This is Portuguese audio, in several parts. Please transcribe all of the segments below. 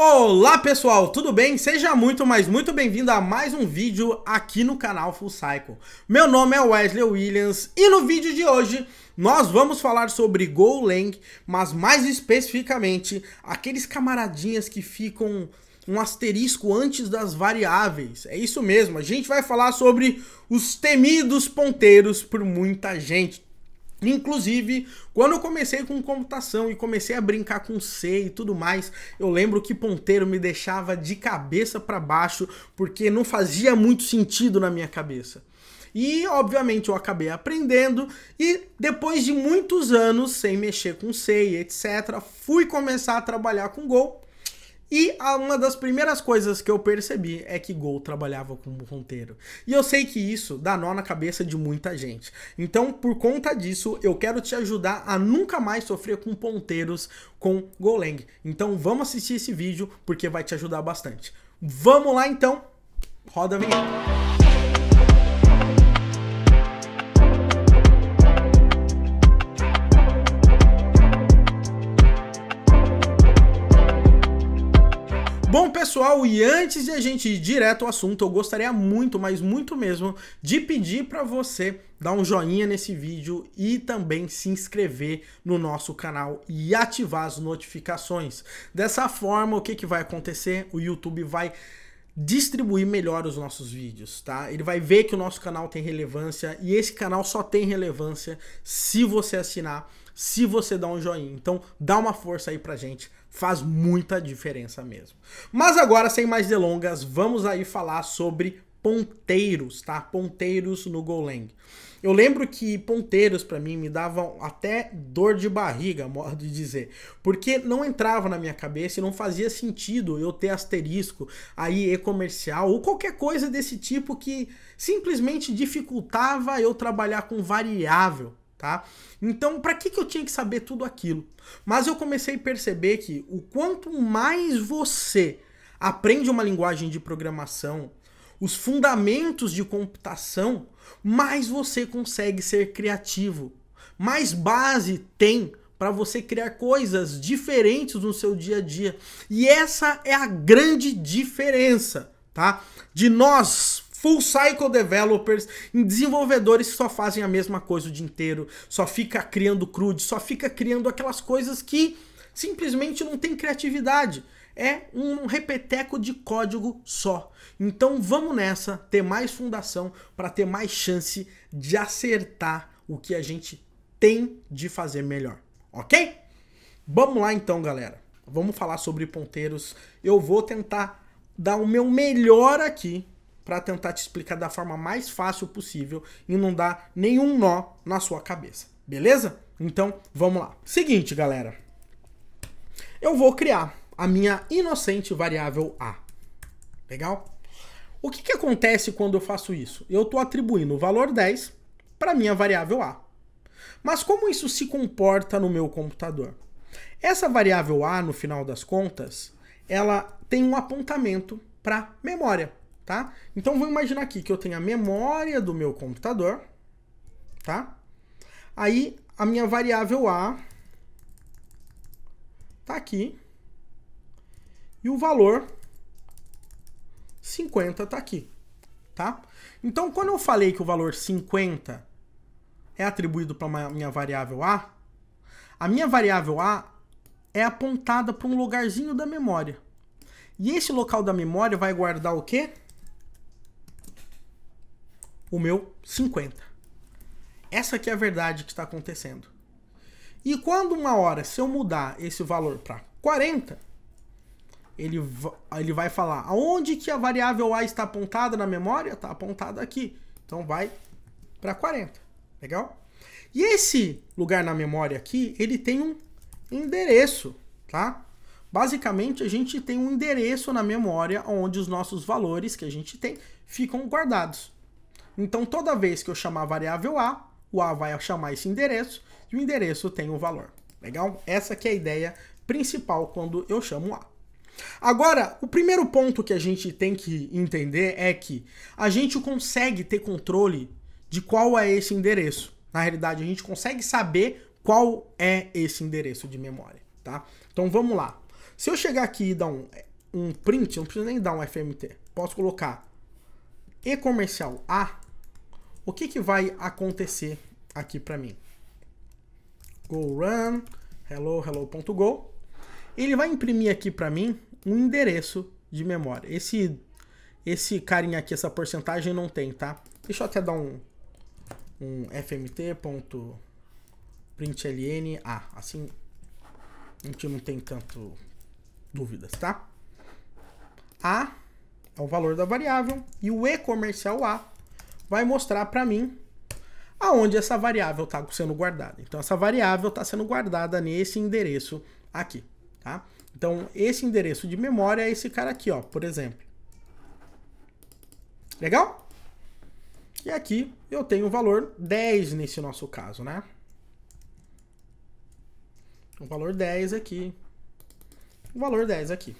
Olá pessoal, tudo bem? Seja muito, mas muito bem-vindo a mais um vídeo aqui no canal Full Cycle. Meu nome é Wesley Williams e no vídeo de hoje nós vamos falar sobre Golang, mas mais especificamente aqueles camaradinhas que ficam um asterisco antes das variáveis. É isso mesmo, a gente vai falar sobre os temidos ponteiros por muita gente. Inclusive, quando eu comecei com computação e comecei a brincar com C e tudo mais, eu lembro que ponteiro me deixava de cabeça para baixo porque não fazia muito sentido na minha cabeça. E, obviamente, eu acabei aprendendo e depois de muitos anos sem mexer com C e etc, fui começar a trabalhar com Gol e uma das primeiras coisas que eu percebi é que Gol trabalhava com ponteiro. E eu sei que isso dá nó na cabeça de muita gente. Então, por conta disso, eu quero te ajudar a nunca mais sofrer com ponteiros com Golang. Então, vamos assistir esse vídeo porque vai te ajudar bastante. Vamos lá então. Roda a vinheta. Bom, pessoal, e antes de a gente ir direto ao assunto, eu gostaria muito, mas muito mesmo, de pedir para você dar um joinha nesse vídeo e também se inscrever no nosso canal e ativar as notificações. Dessa forma, o que, que vai acontecer? O YouTube vai distribuir melhor os nossos vídeos, tá? Ele vai ver que o nosso canal tem relevância e esse canal só tem relevância se você assinar, se você dar um joinha. Então, dá uma força aí pra gente faz muita diferença mesmo. Mas agora, sem mais delongas, vamos aí falar sobre ponteiros, tá? Ponteiros no Golang. Eu lembro que ponteiros para mim me davam até dor de barriga, modo de dizer, porque não entrava na minha cabeça e não fazia sentido eu ter asterisco, aí e-comercial ou qualquer coisa desse tipo que simplesmente dificultava eu trabalhar com variável tá? Então, para que, que eu tinha que saber tudo aquilo? Mas eu comecei a perceber que o quanto mais você aprende uma linguagem de programação, os fundamentos de computação, mais você consegue ser criativo, mais base tem para você criar coisas diferentes no seu dia a dia. E essa é a grande diferença, tá? De nós full cycle developers, em desenvolvedores que só fazem a mesma coisa o dia inteiro, só fica criando crude, só fica criando aquelas coisas que simplesmente não tem criatividade. É um repeteco de código só. Então vamos nessa, ter mais fundação para ter mais chance de acertar o que a gente tem de fazer melhor, ok? Vamos lá então, galera. Vamos falar sobre ponteiros. Eu vou tentar dar o meu melhor aqui para tentar te explicar da forma mais fácil possível e não dar nenhum nó na sua cabeça. Beleza? Então, vamos lá. Seguinte, galera. Eu vou criar a minha inocente variável A. Legal? O que, que acontece quando eu faço isso? Eu estou atribuindo o valor 10 para minha variável A. Mas como isso se comporta no meu computador? Essa variável A, no final das contas, ela tem um apontamento para memória tá? Então vou imaginar aqui que eu tenho a memória do meu computador, tá? Aí a minha variável a tá aqui e o valor 50 tá aqui, tá? Então quando eu falei que o valor 50 é atribuído para a minha variável a, a minha variável a é apontada para um lugarzinho da memória. E esse local da memória vai guardar o quê? o meu 50. Essa aqui é a verdade que está acontecendo. E quando uma hora, se eu mudar esse valor para 40, ele, ele vai falar aonde que a variável A está apontada na memória? Está apontada aqui. Então vai para 40. Legal? E esse lugar na memória aqui, ele tem um endereço, tá? Basicamente, a gente tem um endereço na memória onde os nossos valores que a gente tem ficam guardados. Então toda vez que eu chamar a variável A, o A vai chamar esse endereço e o endereço tem o um valor. Legal? Essa que é a ideia principal quando eu chamo A. Agora, o primeiro ponto que a gente tem que entender é que a gente consegue ter controle de qual é esse endereço. Na realidade, a gente consegue saber qual é esse endereço de memória, tá? Então vamos lá. Se eu chegar aqui e dar um, um print, eu não preciso nem dar um FMT, posso colocar e comercial A o que, que vai acontecer aqui para mim? Go run hello hello.go. Ele vai imprimir aqui para mim um endereço de memória. Esse esse carinha aqui, essa porcentagem não tem, tá? Deixa eu até dar um, um fmt.println. Ah, assim a gente não tem tanto dúvidas, tá? A é o valor da variável e o E comercial A vai mostrar para mim aonde essa variável está sendo guardada. Então, essa variável está sendo guardada nesse endereço aqui, tá? Então, esse endereço de memória é esse cara aqui, ó, por exemplo. Legal? E aqui eu tenho o valor 10 nesse nosso caso, né? O valor 10 aqui. O valor 10 aqui.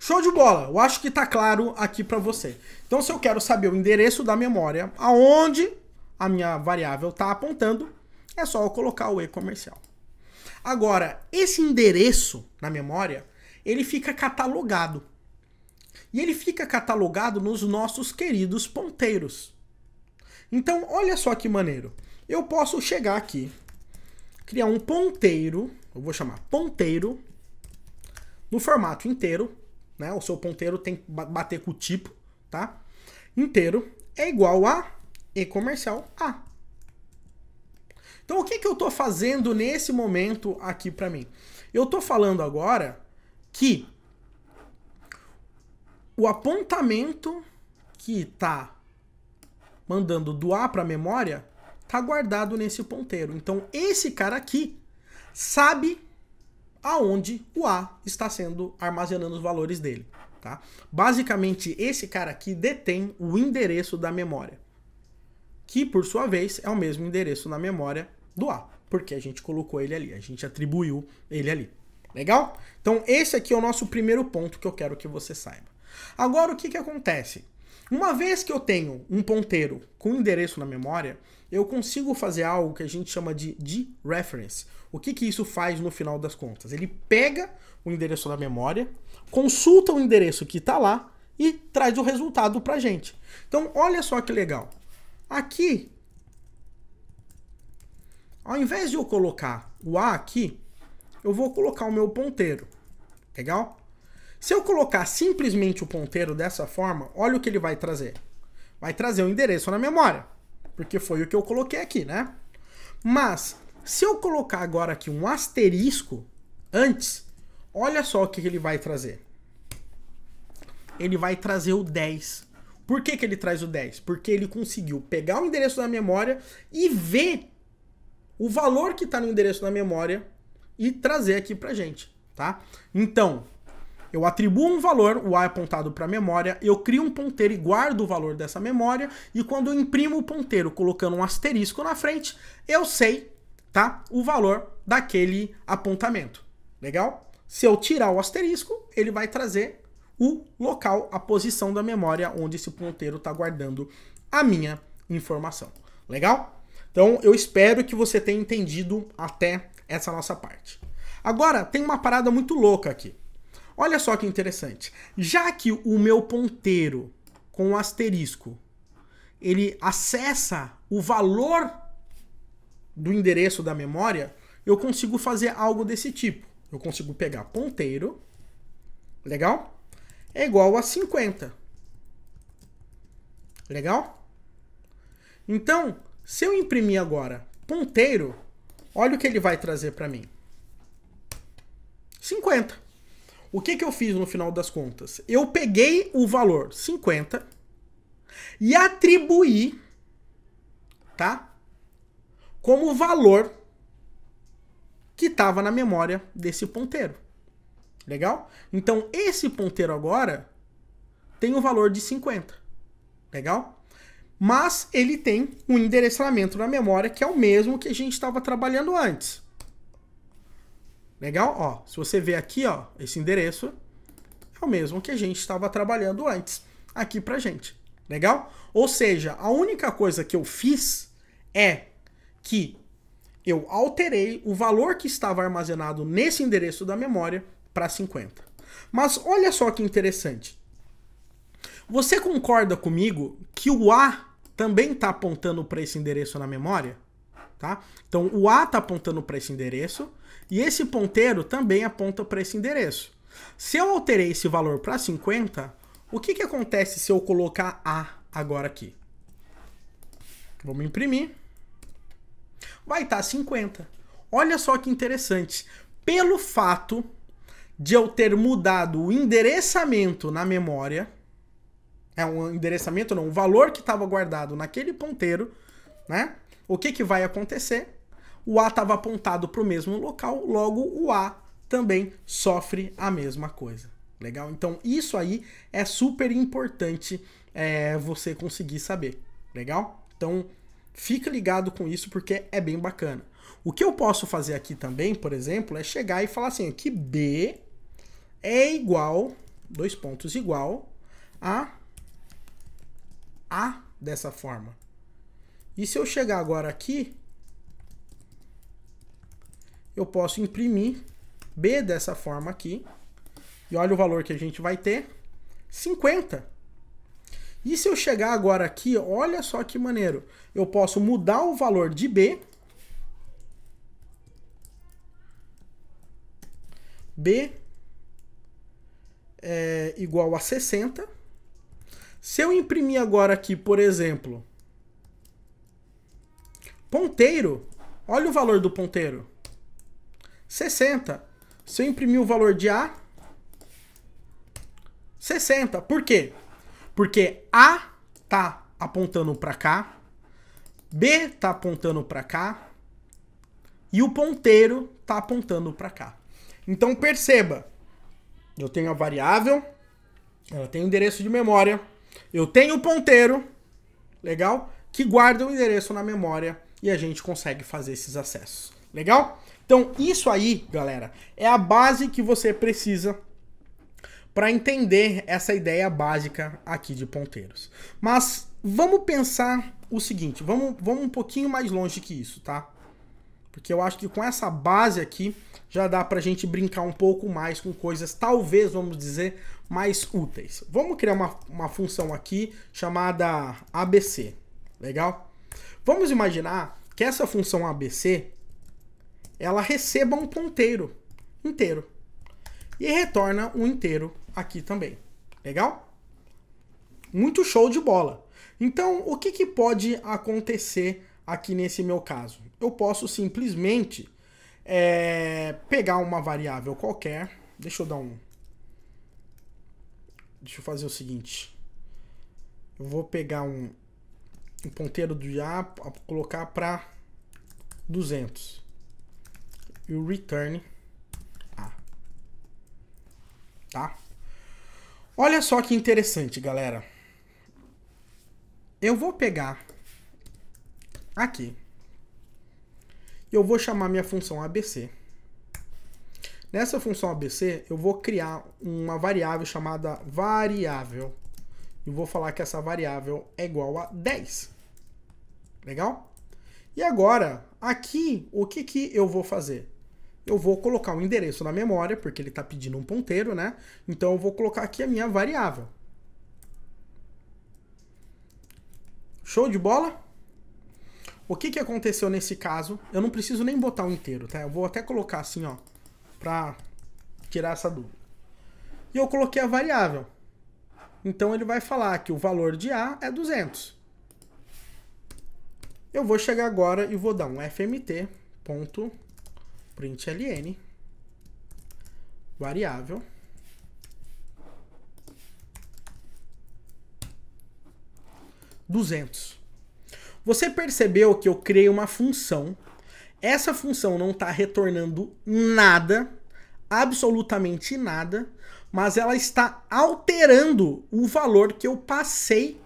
Show de bola, eu acho que tá claro aqui para você. Então se eu quero saber o endereço da memória, aonde a minha variável tá apontando, é só eu colocar o e comercial. Agora, esse endereço na memória, ele fica catalogado. E ele fica catalogado nos nossos queridos ponteiros. Então, olha só que maneiro. Eu posso chegar aqui, criar um ponteiro, eu vou chamar ponteiro, no formato inteiro, né? O seu ponteiro tem que bater com o tipo, tá? Inteiro é igual a e comercial A. Então o que, que eu estou fazendo nesse momento aqui para mim? Eu estou falando agora que o apontamento que está mandando do A para a memória está guardado nesse ponteiro. Então esse cara aqui sabe aonde o A está sendo armazenando os valores dele. Tá? Basicamente, esse cara aqui detém o endereço da memória, que por sua vez é o mesmo endereço na memória do A, porque a gente colocou ele ali, a gente atribuiu ele ali. Legal? Então, esse aqui é o nosso primeiro ponto que eu quero que você saiba. Agora, o que, que acontece? Uma vez que eu tenho um ponteiro com endereço na memória, eu consigo fazer algo que a gente chama de dereference. O que, que isso faz no final das contas? Ele pega o endereço da memória, consulta o endereço que está lá e traz o resultado para gente. Então, olha só que legal. Aqui, ao invés de eu colocar o A aqui, eu vou colocar o meu ponteiro. Legal? Se eu colocar simplesmente o ponteiro dessa forma, olha o que ele vai trazer. Vai trazer o endereço na memória, porque foi o que eu coloquei aqui, né? Mas, se eu colocar agora aqui um asterisco antes, olha só o que ele vai trazer. Ele vai trazer o 10. Por que, que ele traz o 10? Porque ele conseguiu pegar o endereço da memória e ver o valor que está no endereço da memória e trazer aqui para gente, tá? Então, eu atribuo um valor, o A é apontado para a memória, eu crio um ponteiro e guardo o valor dessa memória, e quando eu imprimo o ponteiro colocando um asterisco na frente, eu sei, tá? O valor daquele apontamento. Legal? Se eu tirar o asterisco, ele vai trazer o local, a posição da memória onde esse ponteiro está guardando a minha informação. Legal? Então eu espero que você tenha entendido até essa nossa parte. Agora tem uma parada muito louca aqui. Olha só que interessante. Já que o meu ponteiro com o asterisco, ele acessa o valor do endereço da memória, eu consigo fazer algo desse tipo. Eu consigo pegar ponteiro, legal? É igual a 50. Legal? Então, se eu imprimir agora ponteiro, olha o que ele vai trazer para mim. 50. O que, que eu fiz no final das contas? Eu peguei o valor 50 e atribuí, tá? Como o valor que estava na memória desse ponteiro. Legal? Então, esse ponteiro agora tem o um valor de 50. Legal? Mas ele tem um endereçamento na memória que é o mesmo que a gente estava trabalhando antes. Legal? Ó, se você ver aqui, ó, esse endereço é o mesmo que a gente estava trabalhando antes aqui pra gente. Legal? Ou seja, a única coisa que eu fiz é que eu alterei o valor que estava armazenado nesse endereço da memória para 50. Mas olha só que interessante. Você concorda comigo que o A também está apontando para esse endereço na memória? Tá? Então o A está apontando para esse endereço e esse ponteiro também aponta para esse endereço. Se eu alterei esse valor para 50, o que, que acontece se eu colocar A agora aqui? Vamos imprimir. Vai estar tá 50. Olha só que interessante. Pelo fato de eu ter mudado o endereçamento na memória, é um endereçamento não, O valor que estava guardado naquele ponteiro, né? O que, que vai acontecer? o A estava apontado para o mesmo local, logo o A também sofre a mesma coisa. Legal? Então, isso aí é super importante é, você conseguir saber. Legal? Então, fica ligado com isso porque é bem bacana. O que eu posso fazer aqui também, por exemplo, é chegar e falar assim: que B é igual, dois pontos igual a A dessa forma. E se eu chegar agora aqui eu posso imprimir B dessa forma aqui. E olha o valor que a gente vai ter, 50. E se eu chegar agora aqui, olha só que maneiro. Eu posso mudar o valor de B. B é igual a 60. Se eu imprimir agora aqui, por exemplo, ponteiro, olha o valor do ponteiro. 60. Se eu imprimir o valor de A, 60. Por quê? Porque A tá apontando para cá, B tá apontando para cá e o ponteiro tá apontando para cá. Então perceba, eu tenho a variável, ela tem o endereço de memória, eu tenho o ponteiro, legal? Que guarda o endereço na memória e a gente consegue fazer esses acessos. Legal? Então, isso aí, galera, é a base que você precisa para entender essa ideia básica aqui de ponteiros. Mas vamos pensar o seguinte, vamos, vamos um pouquinho mais longe que isso, tá? Porque eu acho que com essa base aqui já dá para a gente brincar um pouco mais com coisas, talvez, vamos dizer, mais úteis. Vamos criar uma, uma função aqui chamada ABC, legal? Vamos imaginar que essa função ABC ela receba um ponteiro inteiro. E retorna um inteiro aqui também. Legal? Muito show de bola. Então, o que, que pode acontecer aqui nesse meu caso? Eu posso simplesmente é, pegar uma variável qualquer. Deixa eu dar um... Deixa eu fazer o seguinte. Eu vou pegar um, um ponteiro do A, colocar para 200 e o return A. Ah. Tá? Olha só que interessante, galera. Eu vou pegar aqui. Eu vou chamar minha função ABC. Nessa função ABC, eu vou criar uma variável chamada variável. E vou falar que essa variável é igual a 10. Legal? E agora, aqui, o que, que eu vou fazer? eu vou colocar o endereço na memória, porque ele está pedindo um ponteiro, né? Então eu vou colocar aqui a minha variável. Show de bola? O que, que aconteceu nesse caso? Eu não preciso nem botar o inteiro, tá? Eu vou até colocar assim, ó, para tirar essa dúvida. E eu coloquei a variável. Então ele vai falar que o valor de A é 200. Eu vou chegar agora e vou dar um fmt.com println variável duzentos. Você percebeu que eu criei uma função. Essa função não está retornando nada, absolutamente nada, mas ela está alterando o valor que eu passei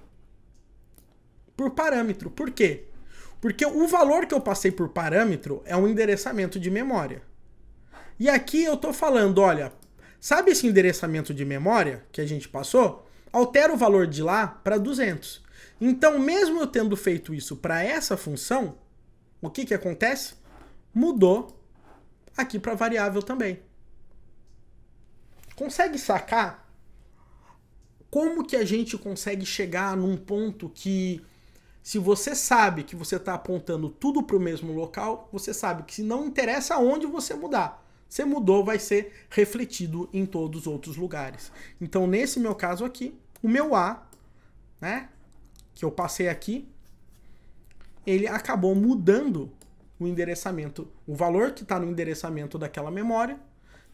por parâmetro. Por quê? Porque o valor que eu passei por parâmetro é um endereçamento de memória. E aqui eu estou falando, olha, sabe esse endereçamento de memória que a gente passou? Altera o valor de lá para 200. Então, mesmo eu tendo feito isso para essa função, o que, que acontece? Mudou aqui para variável também. Consegue sacar como que a gente consegue chegar num ponto que se você sabe que você está apontando tudo para o mesmo local, você sabe que não interessa onde você mudar. Você mudou, vai ser refletido em todos os outros lugares. Então, nesse meu caso aqui, o meu A, né, que eu passei aqui, ele acabou mudando o endereçamento, o valor que está no endereçamento daquela memória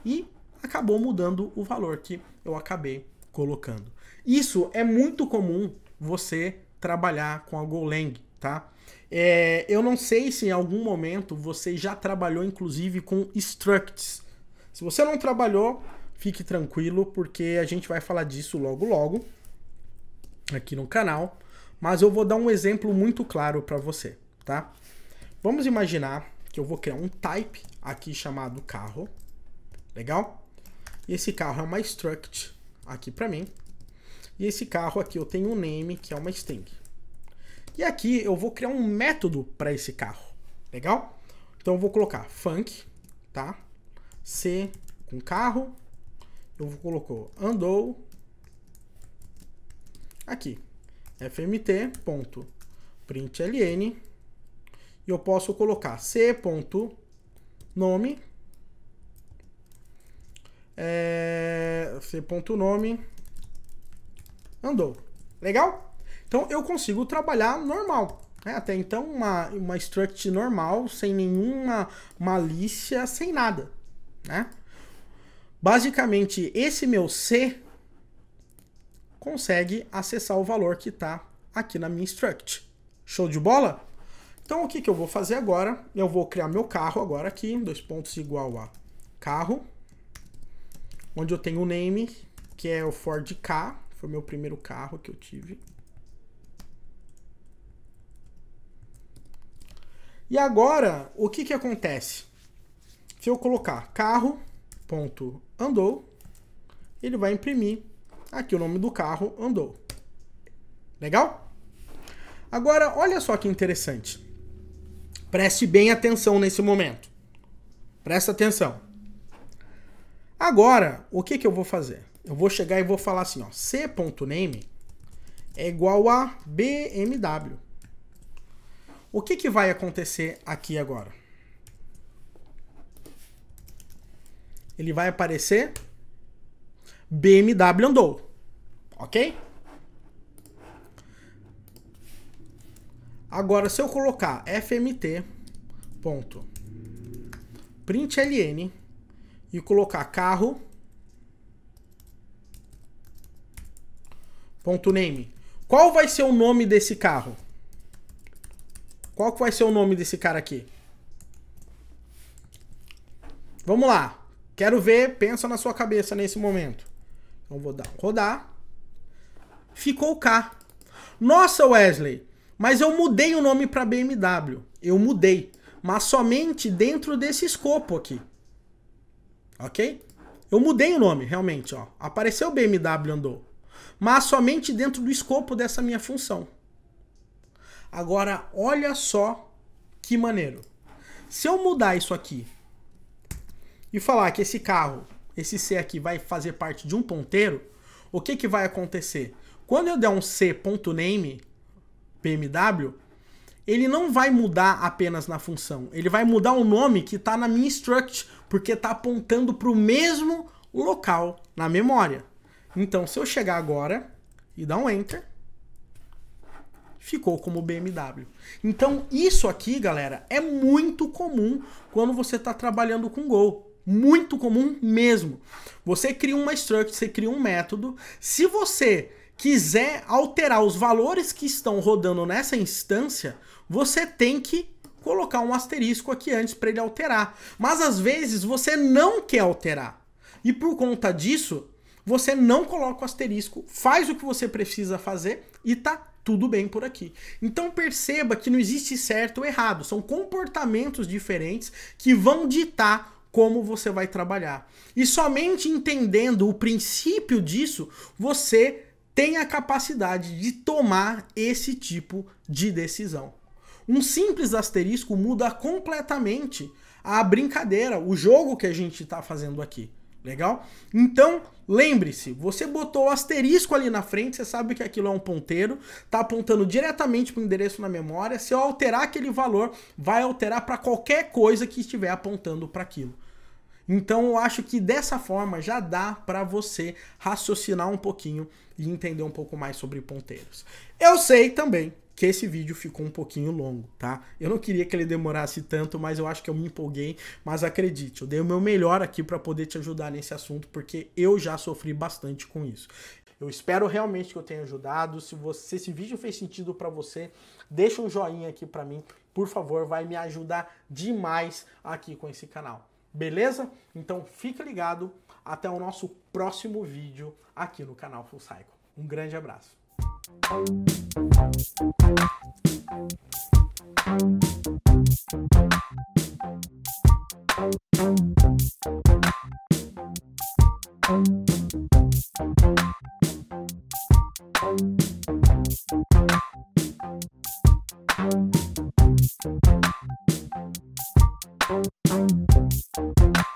e acabou mudando o valor que eu acabei colocando. Isso é muito comum você trabalhar com a Golang, tá? É, eu não sei se em algum momento você já trabalhou, inclusive, com structs. Se você não trabalhou, fique tranquilo, porque a gente vai falar disso logo logo aqui no canal. Mas eu vou dar um exemplo muito claro para você, tá? Vamos imaginar que eu vou criar um type aqui chamado carro, legal? E esse carro é uma struct aqui para mim, e esse carro aqui eu tenho um name, que é uma string. E aqui eu vou criar um método para esse carro. Legal? Então eu vou colocar funk, tá? C com carro. Eu vou colocar andou. Aqui. fmt.println. E eu posso colocar c.nome. É, c.nome andou. Legal? Então eu consigo trabalhar normal. Né? Até então, uma, uma struct normal, sem nenhuma malícia, sem nada. Né? Basicamente, esse meu C consegue acessar o valor que está aqui na minha struct. Show de bola? Então, o que, que eu vou fazer agora? Eu vou criar meu carro agora aqui, dois pontos igual a carro, onde eu tenho o name, que é o Ford K, foi meu primeiro carro que eu tive. E agora, o que que acontece? Se eu colocar carro.andou, ele vai imprimir aqui o nome do carro andou. Legal? Agora, olha só que interessante. Preste bem atenção nesse momento. Presta atenção. Agora, o que, que eu vou fazer? eu vou chegar e vou falar assim, ó, c.name é igual a bmw. O que, que vai acontecer aqui agora? Ele vai aparecer BMW andou, ok? Agora, se eu colocar fmt ponto println e colocar carro Ponto name. Qual vai ser o nome desse carro? Qual que vai ser o nome desse cara aqui? Vamos lá. Quero ver, pensa na sua cabeça nesse momento. Então vou dar rodar. Ficou K. Nossa, Wesley, mas eu mudei o nome para BMW. Eu mudei, mas somente dentro desse escopo aqui. OK? Eu mudei o nome, realmente, ó. Apareceu BMW andou mas somente dentro do escopo dessa minha função. Agora, olha só que maneiro. Se eu mudar isso aqui e falar que esse carro, esse C aqui, vai fazer parte de um ponteiro, o que, que vai acontecer? Quando eu der um C.name, BMW, ele não vai mudar apenas na função, ele vai mudar o nome que está na minha struct, porque está apontando para o mesmo local na memória. Então, se eu chegar agora e dar um Enter, ficou como BMW. Então, isso aqui, galera, é muito comum quando você está trabalhando com Go. Muito comum mesmo. Você cria uma struct, você cria um método. Se você quiser alterar os valores que estão rodando nessa instância, você tem que colocar um asterisco aqui antes para ele alterar. Mas às vezes você não quer alterar. E por conta disso, você não coloca o asterisco, faz o que você precisa fazer e tá tudo bem por aqui. Então perceba que não existe certo ou errado, são comportamentos diferentes que vão ditar como você vai trabalhar. E somente entendendo o princípio disso, você tem a capacidade de tomar esse tipo de decisão. Um simples asterisco muda completamente a brincadeira, o jogo que a gente está fazendo aqui. Legal? Então, lembre-se, você botou o asterisco ali na frente, você sabe que aquilo é um ponteiro, está apontando diretamente para o endereço na memória. Se eu alterar aquele valor, vai alterar para qualquer coisa que estiver apontando para aquilo. Então, eu acho que dessa forma já dá para você raciocinar um pouquinho e entender um pouco mais sobre ponteiros. Eu sei também que esse vídeo ficou um pouquinho longo, tá? Eu não queria que ele demorasse tanto, mas eu acho que eu me empolguei, mas acredite, eu dei o meu melhor aqui para poder te ajudar nesse assunto, porque eu já sofri bastante com isso. Eu espero realmente que eu tenha ajudado. Se, você, se esse vídeo fez sentido para você, deixa um joinha aqui para mim, por favor, vai me ajudar demais aqui com esse canal. Beleza? Então fica ligado, até o nosso próximo vídeo aqui no canal Full Cycle. Um grande abraço. Thank you.